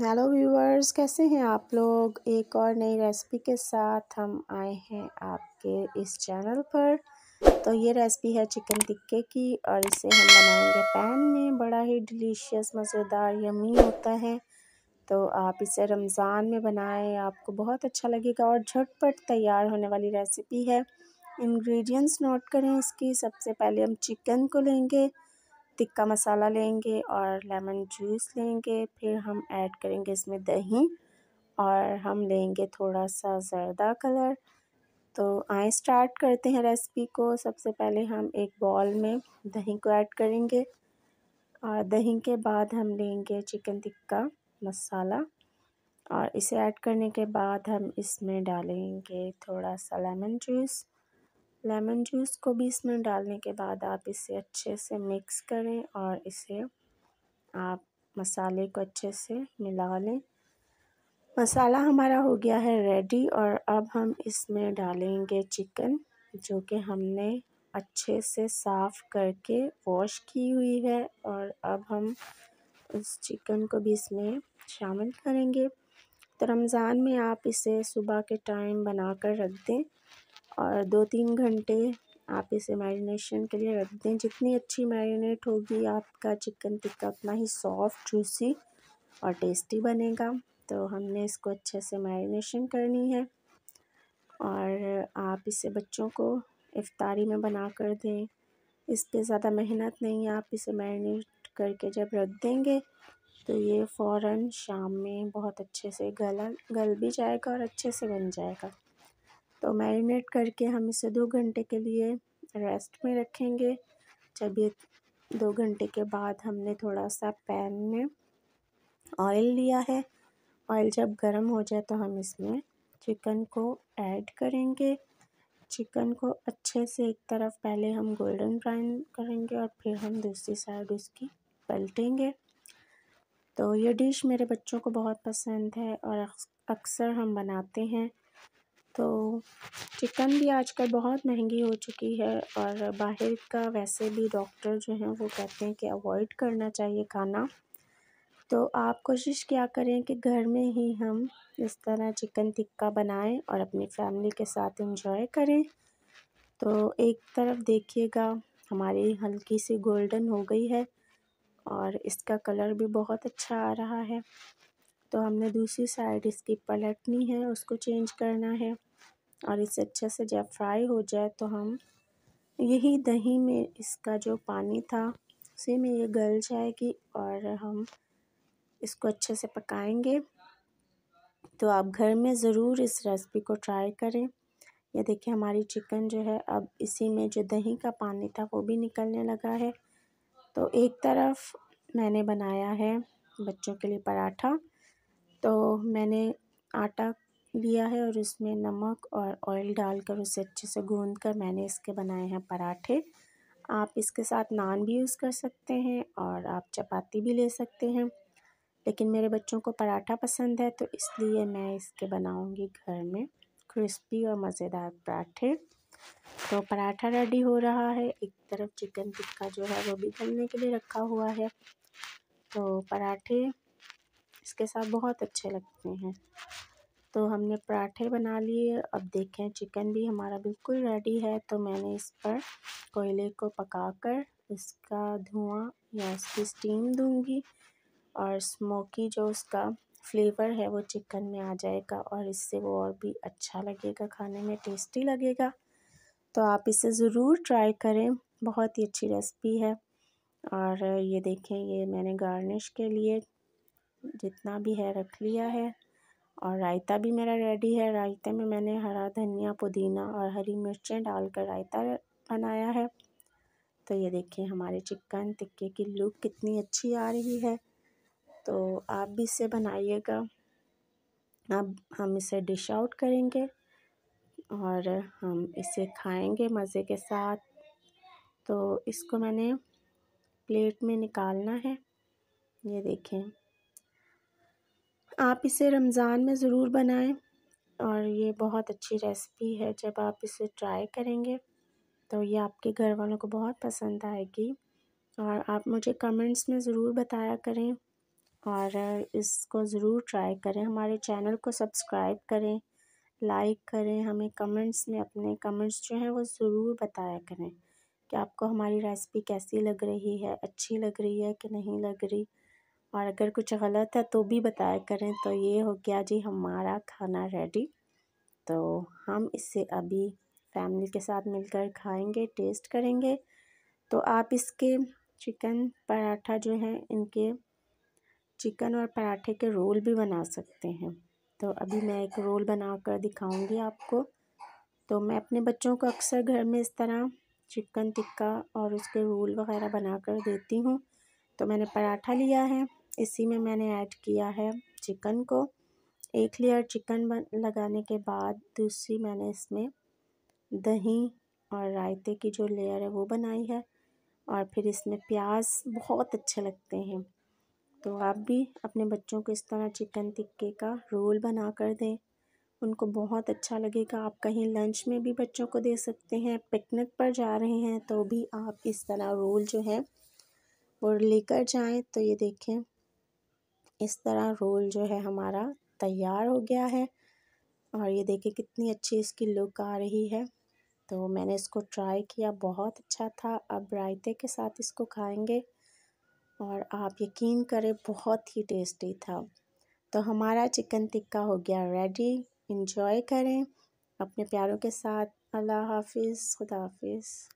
hello viewers कैसे हैं आप लोग एक और नई रेसिपी के साथ हम आए हैं आपके इस चैनल पर तो ये रेसिपी है चिकन टिक्के की और इसे हम बनाएंगे पैन में बड़ा ही डिलीशियस मज़ेदार यमी होता है तो आप इसे रमज़ान में बनाएं आपको बहुत अच्छा लगेगा और झटपट तैयार होने वाली रेसिपी है इंग्रेडिएंट्स नोट करें इसकी सबसे पहले हम चिकन को लेंगे टिक्का मसाला लेंगे और लेमन जूस लेंगे फिर हम ऐड करेंगे इसमें दही और हम लेंगे थोड़ा सा जर्दा कलर तो आए स्टार्ट करते हैं रेसिपी को सबसे पहले हम एक बॉल में दही को ऐड करेंगे और दही के बाद हम लेंगे चिकन टिक्का मसाला और इसे ऐड करने के बाद हम इसमें डालेंगे थोड़ा सा लेमन जूस लेमन जूस को भी इसमें डालने के बाद आप इसे अच्छे से मिक्स करें और इसे आप मसाले को अच्छे से मिला लें मसाला हमारा हो गया है रेडी और अब हम इसमें डालेंगे चिकन जो कि हमने अच्छे से साफ़ करके वॉश की हुई है और अब हम उस चिकन को भी इसमें शामिल करेंगे तो रमज़ान में आप इसे सुबह के टाइम बना कर रख दें और दो तीन घंटे आप इसे मैरिनेशन के लिए रख दें जितनी अच्छी मैरिनेट होगी आपका चिकन टिक्का उतना ही सॉफ्ट जूसी और टेस्टी बनेगा तो हमने इसको अच्छे से मैरिनेशन करनी है और आप इसे बच्चों को इफ्तारी में बना कर दें इस पर ज़्यादा मेहनत नहीं है आप इसे मैरिनेट करके जब रख देंगे तो ये फ़ौर शाम में बहुत अच्छे से गला गल भी जाएगा और अच्छे से बन जाएगा तो मैरिनेट करके हम इसे दो घंटे के लिए रेस्ट में रखेंगे जब ये दो घंटे के बाद हमने थोड़ा सा पैन में ऑयल लिया है ऑयल जब गर्म हो जाए तो हम इसमें चिकन को ऐड करेंगे चिकन को अच्छे से एक तरफ पहले हम गोल्डन ब्राउन करेंगे और फिर हम दूसरी साइड उसकी पलटेंगे तो ये डिश मेरे बच्चों को बहुत पसंद है और अक्सर हम बनाते हैं तो चिकन भी आजकल बहुत महंगी हो चुकी है और बाहर का वैसे भी डॉक्टर जो हैं वो कहते हैं कि अवॉइड करना चाहिए खाना तो आप कोशिश क्या करें कि घर में ही हम इस तरह चिकन टिक्का बनाएं और अपनी फैमिली के साथ इंजॉय करें तो एक तरफ देखिएगा हमारी हल्की सी गोल्डन हो गई है और इसका कलर भी बहुत अच्छा आ रहा है तो हमने दूसरी साइड इसकी पलटनी है उसको चेंज करना है और इसे अच्छे से जब फ्राई हो जाए तो हम यही दही में इसका जो पानी था उसी में ये गल जाएगी और हम इसको अच्छे से पकाएंगे तो आप घर में ज़रूर इस रेसिपी को ट्राई करें ये देखिए हमारी चिकन जो है अब इसी में जो दही का पानी था वो भी निकलने लगा है तो एक तरफ मैंने बनाया है बच्चों के लिए पराठा तो मैंने आटा लिया है और उसमें नमक और ऑयल डालकर उसे अच्छे से गूंद कर मैंने इसके बनाए हैं पराठे आप इसके साथ नान भी यूज़ कर सकते हैं और आप चपाती भी ले सकते हैं लेकिन मेरे बच्चों को पराठा पसंद है तो इसलिए मैं इसके बनाऊंगी घर में क्रिस्पी और मज़ेदार पराठे तो पराठा रेडी हो रहा है एक तरफ चिकन टिक्का जो है वो भी गलने के लिए रखा हुआ है तो पराठे इसके साथ बहुत अच्छे लगते हैं तो हमने पराठे बना लिए अब देखें चिकन भी हमारा बिल्कुल रेडी है तो मैंने इस पर कोयले को पकाकर इसका धुआं या इसकी स्टीम दूंगी और स्मोकी जो उसका फ्लेवर है वो चिकन में आ जाएगा और इससे वो और भी अच्छा लगेगा खाने में टेस्टी लगेगा तो आप इसे ज़रूर ट्राई करें बहुत ही अच्छी रेसिपी है और ये देखें ये मैंने गार्निश के लिए जितना भी है रख लिया है और रायता भी मेरा रेडी है रायते में मैंने हरा धनिया पुदीना और हरी मिर्चें डालकर रायता बनाया है तो ये देखिए हमारे चिकन टिक्के की लुक कितनी अच्छी आ रही है तो आप भी इसे बनाइएगा अब हम इसे डिश आउट करेंगे और हम इसे खाएंगे मज़े के साथ तो इसको मैंने प्लेट में निकालना है ये देखें आप इसे रमज़ान में ज़रूर बनाएं और ये बहुत अच्छी रेसिपी है जब आप इसे ट्राई करेंगे तो ये आपके घर वालों को बहुत पसंद आएगी और आप मुझे कमेंट्स में ज़रूर बताया करें और इसको ज़रूर ट्राई करें हमारे चैनल को सब्सक्राइब करें लाइक करें हमें कमेंट्स में अपने कमेंट्स जो हैं वो ज़रूर बताया करें कि आपको हमारी रेसिपी कैसी लग रही है अच्छी लग रही है कि नहीं लग रही और अगर कुछ गलत है तो भी बताया करें तो ये हो गया जी हमारा खाना रेडी तो हम इसे अभी फैमिली के साथ मिलकर खाएंगे टेस्ट करेंगे तो आप इसके चिकन पराठा जो है इनके चिकन और पराठे के रोल भी बना सकते हैं तो अभी मैं एक रोल बना कर दिखाऊँगी आपको तो मैं अपने बच्चों को अक्सर घर में इस तरह चिकन टिक्का और उसके रोल वगैरह बना कर देती हूँ तो मैंने पराठा लिया है इसी में मैंने ऐड किया है चिकन को एक लेयर चिकन बन लगाने के बाद दूसरी मैंने इसमें दही और रायते की जो लेयर है वो बनाई है और फिर इसमें प्याज बहुत अच्छे लगते हैं तो आप भी अपने बच्चों को इस तरह चिकन टिक्के का रोल बना कर दें उनको बहुत अच्छा लगेगा आप कहीं लंच में भी बच्चों को दे सकते हैं पिकनिक पर जा रहे हैं तो भी आप इस तरह रोल जो है वो लेकर जाएं तो ये देखें इस तरह रोल जो है हमारा तैयार हो गया है और ये देखिए कितनी अच्छी इसकी लुक आ रही है तो मैंने इसको ट्राई किया बहुत अच्छा था अब रायते के साथ इसको खाएंगे और आप यकीन करें बहुत ही टेस्टी था तो हमारा चिकन टिक्का हो गया रेडी इन्जॉय करें अपने प्यारों के साथ अल्लाह हाफिज़ खुदा हाफिज़